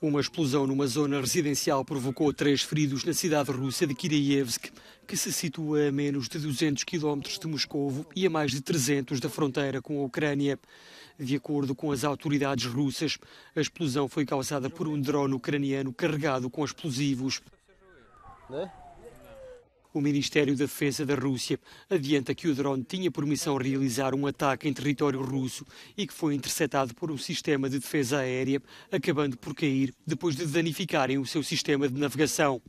Uma explosão numa zona residencial provocou três feridos na cidade russa de Kirievsk, que se situa a menos de 200 km de Moscovo e a mais de 300 da fronteira com a Ucrânia. De acordo com as autoridades russas, a explosão foi causada por um drone ucraniano carregado com explosivos. Né? O Ministério da Defesa da Rússia adianta que o drone tinha por missão realizar um ataque em território russo e que foi interceptado por um sistema de defesa aérea, acabando por cair depois de danificarem o seu sistema de navegação.